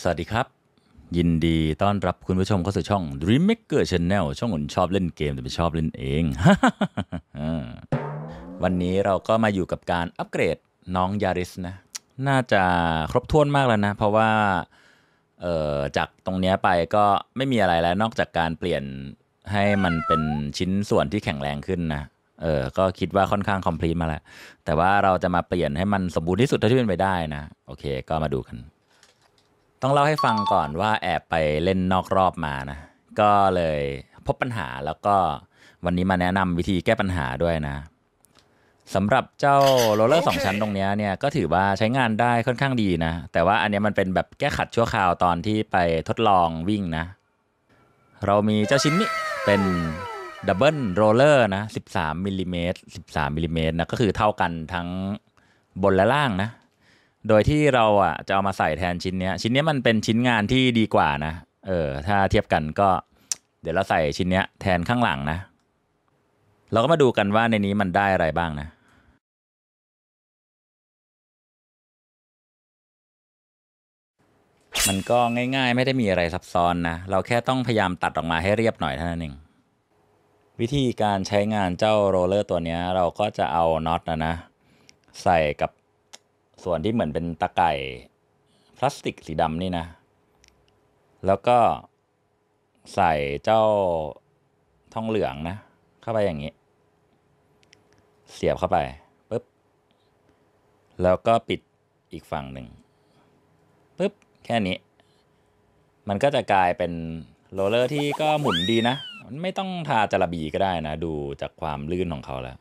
สวัสดีครับ ยินดีต้อนรับคุณผู้ชมเข้าสู่ช่อง Dream Maker Channel ช่องคนชอบเล่นเกม แต่ไม่ชอบเล่นเอง วันนี้เราก็มาอยู่กับการอัปเกรดน้องยาริสนะ น่าจะครบถ้วนมากแล้วนะ เพราะว่าจากตรงนี้ไปก็ไม่มีอะไรแล้วนอกจากการเปลี่ยนให้มันเป็นชิ้นส่วนที่แข็งแรงขึ้นนะเออก็คิดว่าค่อนข้างคอมพลีทมาแล้ว แต่ว่าเราจะมาเปลี่ยนให้มันสมบูรณ์ที่สุดเท่าที่เป็นไปได้นะโอเค ก็มาดูกันต้องเล่าให้ฟังก่อนว่าแอบไปเล่นนอกรอบมานะ ก็เลยพบปัญหาแล้วก็วันนี้มาแนะนำวิธีแก้ปัญหาด้วยนะสำหรับเจ้าโรลเลอร์สองชั้นตรงนี้เนี่ย ก็ถือว่าใช้งานได้ค่อนข้างดีนะ แต่ว่าอันนี้มันเป็นแบบแก้ขัดชั่วคราวตอนที่ไปทดลองวิ่งนะ เรามีเจ้าชิ้นนี้เป็นดับเบิลโรลเลอร์นะ 13 มิลลิเมตร13มิลลิเมตรนะก็คือเท่ากันทั้งบนและล่างนะโดยที่เรา อ่ะ จะเอามาใส่แทนชิ้นเนี้ย ชิ้นเนี้ยมันเป็นชิ้นงานที่ดีกว่านะ เออถ้าเทียบกันก็ เดี๋ยวเราใส่ชิ้นเนี้ยแทนข้างหลังนะ เราก็มาดูกันว่าในนี้มันได้ อะไรบ้างนะ มันก็ง่าย ๆ ไม่ได้มี อะไรซับซ้อนนะเราแค่ต้อง พยายามตัดออกมาให้เรียบหน่อยเท่านั้นเองวิธีการใช้งานเจ้าโรลเลอร์ตัวนี้เราก็จะเอาน็อตนะนะ ใส่กับส่วนที่เหมือนเป็นตะไก่พลาสติกสีดำนี่นะ แล้วก็ใส่เจ้าทองเหลืองนะ เข้าไปอย่างนี้ เสียบเข้าไปปุ๊บ แล้วก็ปิดอีกฝั่งหนึ่งปุ๊บแค่นี้ มันก็จะกลายเป็นโรลเลอร์ที่ก็หมุนดี นะมันไม่ต้องทาจระบีก็ได้นะ ดูจากความลื่นของเขาแล้ว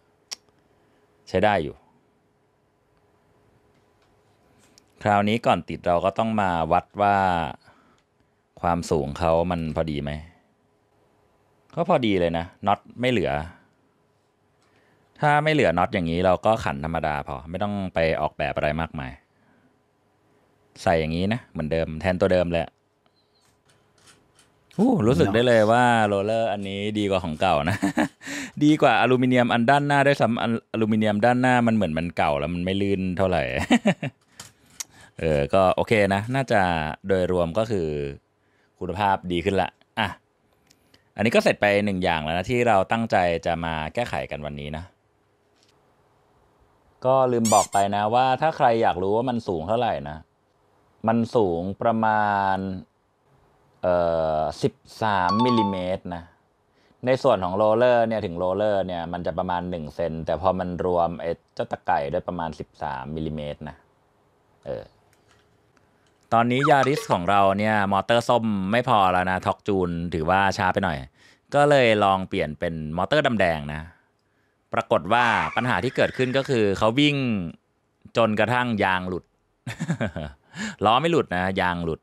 ใช้ได้อยู่คราวนี้ก่อนติดเราก็ต้องมาวัดว่าความสูงเขามันพอดีไหมก็พอดีเลยนะน็อตไม่เหลือ ถ้าไม่เหลือน็อตอย่างนี้เราก็ขันธรรมดาพอไม่ต้องไปออกแบบอะไรมากมาย ใส่อย่างนี้นะเหมือนเดิม แทนตัวเดิมเลยอู้รู้สึกได้เลยว่า โรลเลอร์อันนี้ดีกว่าของเก่านะ ดีกว่าอลูมิเนียมอันด้านหน้าด้วยซ้ำอลูมิเนียมด้านหน้ามันเหมือนมันเก่าแล้วมันไม่ลื่นเท่าไหร่เออ ก็โอเคนะ น่าจะโดยรวมก็คือคุณภาพดีขึ้นละ อ่ะ อันนี้ก็เสร็จไปหนึ่งอย่างแล้วนะที่เราตั้งใจจะมาแก้ไขกันวันนี้นะ ก็ลืมบอกไปนะว่าถ้าใครอยากรู้ว่ามันสูงเท่าไหร่นะ มันสูงประมาณเอ่อสิบสามมิลิเมตรนะ ในส่วนของโรเลอร์เนี่ยถึงโรเลอร์เนี่ย มันจะประมาณหนึ่งเซนแต่พอมันรวมไอ้เจ้าตะไก่ด้วยประมาณสิบสามมิลิเมตรนะ เออตอนนี้ยาริสของเราเนี่ย มอเตอร์ส้มไม่พอแล้วนะท็อกจูนถือว่าช้าไปหน่อย ก็เลยลองเปลี่ยนเป็นมอเตอร์ดำแดงนะ ปรากฏว่าปัญหาที่เกิดขึ้นก็คือ เขาวิ่งจนกระทั่งยางหลุด ล้อไม่หลุดนะยางหลุด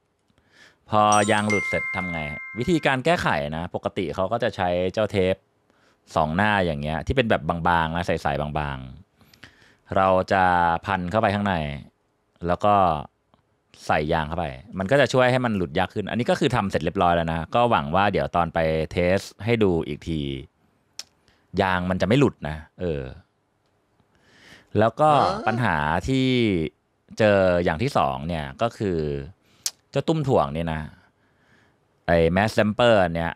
พอยางหลุดเสร็จทำไง วิธีการแก้ไขนะ ปกติเขาก็จะใช้เจ้าเทปสองหน้าอย่างเงี้ย ที่เป็นแบบบางๆนะใสๆบางๆ เราจะพันเข้าไปข้างใน แล้วก็ใส่ยางเข้าไป มันก็จะช่วยให้มันหลุดยากขึ้น อันนี้ก็คือทำเสร็จเรียบร้อยแล้วนะ ก็หวังว่าเดี๋ยวตอนไปเทสให้ดูอีกที ยางมันจะไม่หลุดนะ เออ แล้วก็ปัญหาที่เจออย่างที่สองเนี่ยก็คือเจ้าตุ้มถ่วงเนี่ยนะ ไอ้แมสแซมเปอร์เนี่ย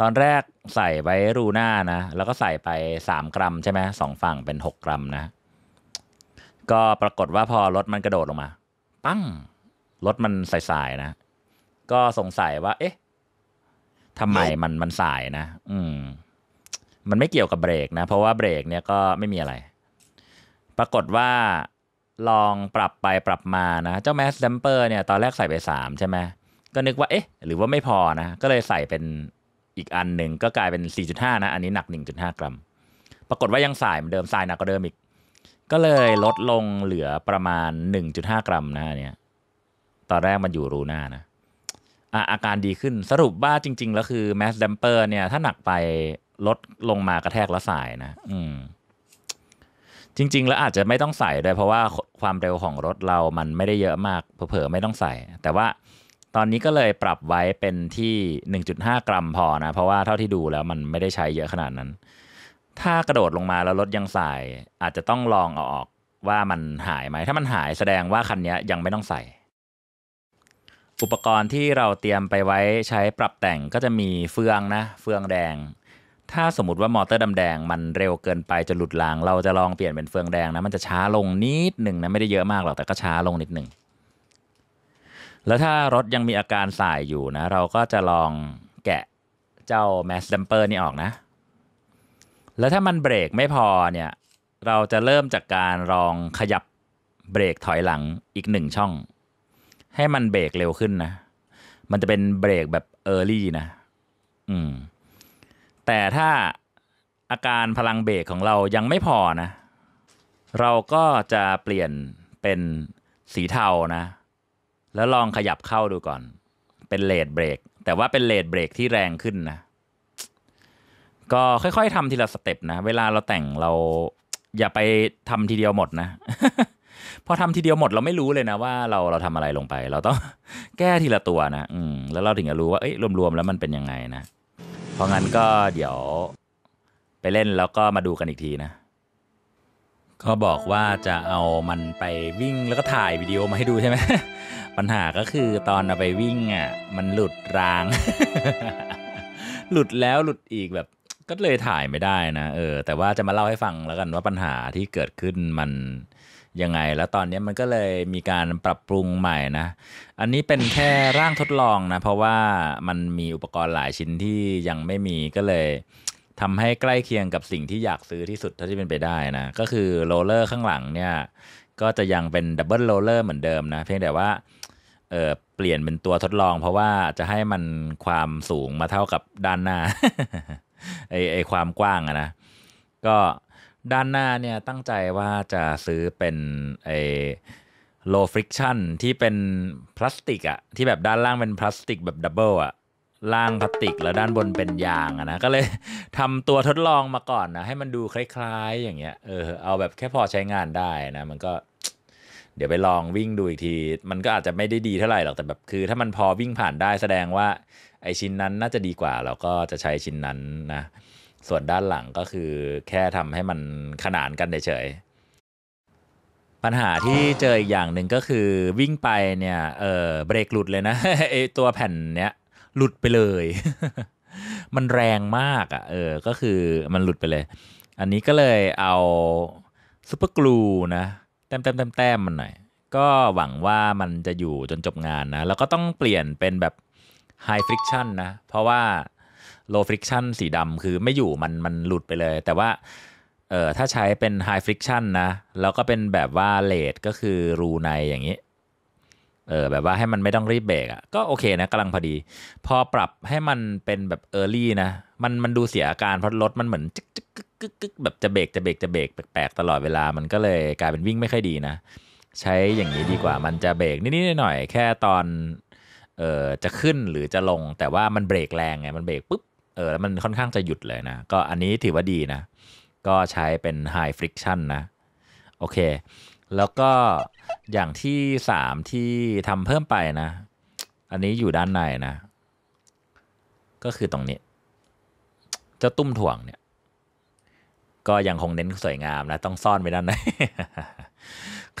ตอนแรกใส่ไว้รูหน้านะ แล้วก็ใส่ไปสามกรัมใช่ไหมสองฝั่งเป็นหกกรัม นะ ก็ปรากฏว่าพอรถมันกระโดดลงมาปั้งรถ มันสายๆนะ ก็สงสัยว่า เอ๊ะทำไมมันมันสาย นะ อืม มันไม่เกี่ยวกับเบรกนะ เพราะว่าเบรกเนี่ยก็ไม่มีอะไร ปรากฏว่าลองปรับไปปรับมา นะ เจ้าแมสแซมเปอร์เนี่ยตอนแรกใส่ไปสามใช่ไหม ก็นึก ว่า เอ๊ะ หรือว่าไม่พอ นะ ก็เลยใส่เป็นอีกอันหนึ่ง ก็กลายเป็น4.5นะ อันนี้หนัก1.5กรัม ปรากฏว่ายังสายเหมือนเดิมสายหนักกว่าเดิมอีกก็เลยลดลงเหลือประมาณ 1.5 กรัมนะเนี่ย ตอนแรกมันอยู่รูหน้านะอะอาการดีขึ้นสรุปว่าจริง ๆ แล้วคือ แมสเดมเปอร์เนี่ย ถ้าหนักไปลดลงมากระแทกแล้วสายนะ อืมจริง ๆ แล้วอาจจะไม่ต้องใส่ด้วยเพราะว่าความเร็วของรถเรามันไม่ได้เยอะมากเผลอๆ ไม่ต้องใส่ แต่ว่าตอนนี้ก็เลยปรับไว้เป็นที่ 1.5 กรัมพอนะ เพราะว่าเท่าที่ดูแล้วมันไม่ได้ใช้เยอะขนาดนั้นถ้ากระโดดลงมาแล้วรถยังสาย อาจจะต้องลองเอาออกว่ามันหายไหมถ้ามันหายแสดงว่าคันนี้ยังไม่ต้องใส่ อุปกรณ์ที่เราเตรียมไปไว้ใช้ปรับแต่งก็จะมีเฟืองนะ เฟืองแดง ถ้าสมมติว่ามอเตอร์ดำแดงมันเร็วเกินไปจนหลุดราง เราจะลองเปลี่ยนเป็นเฟืองแดงนะมันจะช้าลงนิดหนึ่งนะไม่ได้เยอะมากหรอกแต่ก็ช้าลงนิดหนึ่งแล้วถ้ารถยังมีอาการสายอยู่นะ เราก็จะลองแกะเจ้าแมสเดมเปอร์นี่ออกนะแล้วถ้ามันเบรกไม่พอเนี่ยเราจะเริ่มจากการลองขยับเบรกถอยหลังอีกหนึ่งช่อง ให้มันเบรกเร็วขึ้นนะมันจะเป็นเบรกแบบเออร์ลี่นะอืม แต่ถ้าอาการพลังเบรกของเรายังไม่พอนะ เราก็จะเปลี่ยนเป็นสีเทานะ แล้วลองขยับเข้าดูก่อน เป็นเลดเบรก แต่ว่าเป็นเลดเบรกที่แรงขึ้นนะก็ค่อย ๆทำทีละสเต็ปนะเวลาเราแต่งเรา อย่าไปทำทีเดียวหมดนะพอทำทีเดียวหมดเราไม่รู้เลยนะว่าเราเราทำอะไรลงไป เราต้องแก้ทีละตัวนะอืมแล้วเราถึงจะรู้ว่าเอ้ยรวมๆแล้วมันเป็นยังไงนะเพราะงั้นก็เดี๋ยว ไปเล่นแล้วก็มาดูกันอีกทีนะก็บอกว่าจะเอามันไปวิ่งแล้วก็ถ่ายวิดีโอมาให้ดูใช่ไหมปัญหาก็คือตอนเอาไปวิ่งอ่ะมันหลุดราง หลุดแล้วหลุดอีกแบบก็เลยถ่ายไม่ได้นะ เออ แต่ว่าจะมาเล่าให้ฟังแล้วกันว่าปัญหาที่เกิดขึ้นมันยังไง แล้วตอนนี้มันก็เลยมีการปรับปรุงใหม่นะ อันนี้เป็นแค่ร่างทดลองนะ เพราะว่ามันมีอุปกรณ์หลายชิ้นที่ยังไม่มีก็เลยทำให้ใกล้เคียงกับสิ่งที่อยากซื้อที่สุดเท่าที่เป็นไปได้นะ ก็คือโรลเลอร์ข้างหลังเนี่ยก็จะยังเป็นดับเบิลโรลเลอร์เหมือนเดิมนะ เพียงแต่ว่าเออเปลี่ยนเป็นตัวทดลอง เพราะว่าจะให้มันความสูงมาเท่ากับด้านหน้าไอไอความกว้างอะนะ ก็ด้านหน้าเนี่ยตั้งใจว่าจะซื้อเป็นไอ low friction ที่เป็นพลาสติกอะที่แบบด้านล่างเป็นพลาสติกแบบดับเบิลอะล่างพลาสติกแล้วด้านบนเป็นยางอะนะ ก็เลยทำตัวทดลองมาก่อนนะ ให้มันดูคล้ายๆ อย่างเงี้ยเออเอาแบบแค่พอใช้งานได้นะมันก็เดี๋ยวไปลองวิ่งดูอีกที มันก็อาจจะไม่ได้ดีเท่าไหร่หรอกแต่แบบคือ ถ้ามันพอวิ่งผ่านได้แสดงว่า ไอชิ้นนั้นน่าจะดีกว่าเราก็จะใช้ชิ้นนั้นนะ ส่วนด้านหลังก็คือ แค่ทำให้มันขนานกันเฉยปัญหาที่เจออีกอย่างหนึ่งก็คือวิ่งไปเนี่ยเออเบรกหลุดเลยนะไอตัวแผ่นเนี้ย หลุดไปเลย มันแรงมากอะ่ะ เออ ก็คือมันหลุดไปเลย อันนี้ก็เลยเอาซุปเปอร์กลูนะต้มแต้มแต้มแต้มมันหน่อยก็หวังว่ามันจะอยู่จนจบงานนะ แล้วก็ต้องเปลี่ยนเป็นแบบไฮฟริกชันนะ เพราะว่าโลฟริกชันสีดำคือไม่อยู่มันมันหลุดไปเลย แต่ว่าเออถ้าใช้เป็นไฮฟริกชันนะ แล้วก็เป็นแบบว่าเลดก็คือรูในอย่างนี้เออแบบว่าให้มันไม่ต้องรีบเบรกอะ่ะก็โอเคนะกำลังพอดี พอปรับให้มันเป็นแบบเออร์ลี่นะมันมันดูเสียอาการเพราะรถมันเหมือนจิกกึกกึกแบบจะเบรกจะเบรกจะเบรกแปลกๆตลอดเวลา มันก็เลยกลายเป็นวิ่งไม่ค่อยดีนะ ใช้อย่างนี้ดีกว่า มันจะเบรกนิดๆหน่อยๆแค่ตอน เอ่อ จะขึ้นหรือจะลง แต่ว่ามันเบรกแรงไง มันเบรกปุ๊บ เออแล้วมันค่อนข้างจะหยุดเลยนะ ก็อันนี้ถือว่าดีนะ ก็ใช้เป็น high friction นะ โอเค แล้วก็อย่างที่3ที่ทำเพิ่มไปนะ อันนี้อยู่ด้านในนะ ก็คือตรงนี้เจ้าตุ้มถ่วงเนี่ยก็ยังคงเน้นสวยงามนะต้องซ่อนไว้ด้านใน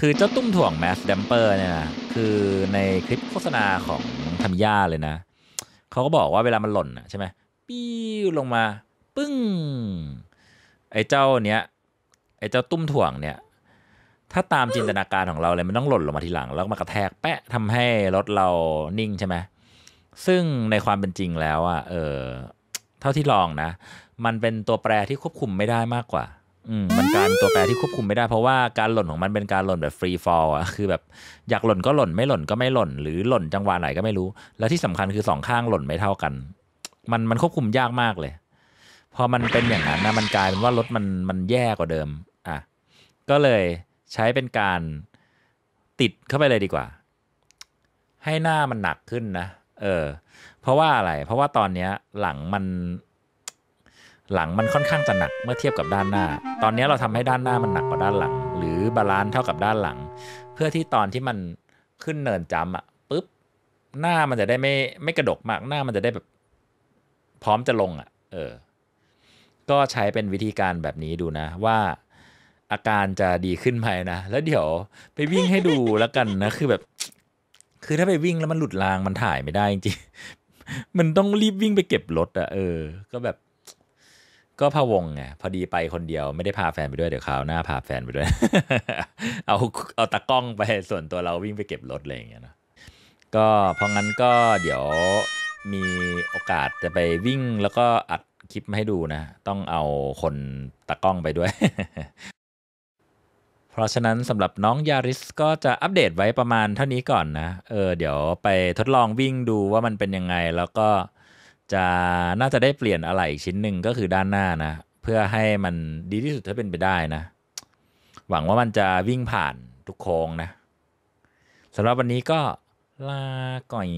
คือเจ้าตุ้มถ่วงแมสเดมเปอร์เนี่ยนะคือในคลิปโฆษณาของทำมย่าเลยนะ เขาก็บอกว่าเวลามันหล่นใช่ไหมปิ้วลงมาปึ้ง ไอ้เจ้าเนี้ย ไอ้เจ้าตุ้มถ่วงเนี่ย ถ้าตามจินตนาการของเราเลยมันต้องหล่นลงมาทีหลัง แล้วมากระแทกแปะทำให้รถเรานิ่งใช่ไหม ซึ่งในความเป็นจริงแล้วอะเออเท่าที่ลองนะมันเป็นตัวแปรที่ควบคุมไม่ได้มากกว่า อืมมันการตัวแปรที่ควบคุมไม่ได้เพราะว่าการหล่นของมันเป็นการหล่นแบบฟรีฟอลอะคือ แบบอยากหล่นก็หล่นไม่หล่นก็ไม่หล่น หรือหล่นจังหวะไหนก็ไม่รู้ แล้วที่สำคัญคือสองข้างหล่นไม่เท่ากัน มันมันควบคุมยากมากเลยพอมันเป็นอย่างนั้นนะมันกลายเป็นว่ารถมันมันแย่กว่าเดิม อ่ะ ก็เลย ใช้เป็นการติดเข้าไปเลยดีกว่า ให้หน้ามันหนักขึ้นนะเออ เพราะว่าอะไรเพราะว่าตอนเนี้ย หลังมันหลังมันค่อนข้างจะหนักเมื่อเทียบกับด้านหน้า ตอนนี้เราทำให้ด้านหน้ามันหนักกว่าด้านหลัง หรือบาลานซ์เท่ากับด้านหลัง เพื่อที่ตอนที่มันขึ้นเนินจำอะปุ๊บหน้ามันจะได้ไม่ไม่กระดกมากหน้ามันจะได้แบบ พร้อมจะลงอะเออ ก็ใช้เป็นวิธีการแบบนี้ดูนะ ว่า อาการจะดีขึ้นไหมนะแล้วเดี๋ยวไปวิ่งให้ดูแล้วกันนะคือแบบ คือถ้าไปวิ่งแล้วมันหลุดรางมันถ่ายไม่ได้จริงมันต้องรีบวิ่งไปเก็บรถอ่ะเออก็แบบก็พะวงไงพอดีไปคนเดียวไม่ได้พาแฟนไปด้วยเดี๋ยวคราวหน้าพาแฟนไปด้วย เอาเอาตะกล้องไป ส่วนตัวเราวิ่งไปเก็บรถอะไรอย่างเงี้ยนะก็เพราะงั้นก็เดี๋ยวมีโอกาสจะไปวิ่งแล้วก็อัดคลิปมาให้ดูนะ ต้องเอาคนตะกล้องไปด้วย เพราะฉะนั้นสำหรับน้องยาริสก็จะอัปเดตไว้ประมาณเท่านี้ก่อนนะเออเดี๋ยวไปทดลองวิ่งดูว่ามันเป็นยังไงแล้วก็จะน่าจะได้เปลี่ยนอะไรชิ้นหนึ่งก็คือด้านหน้านะ เพื่อให้มันดีที่สุดถ้าเป็นไปได้นะ หวังว่ามันจะวิ่งผ่านทุกโค้งนะสำหรับวันนี้ก็ลาก่อย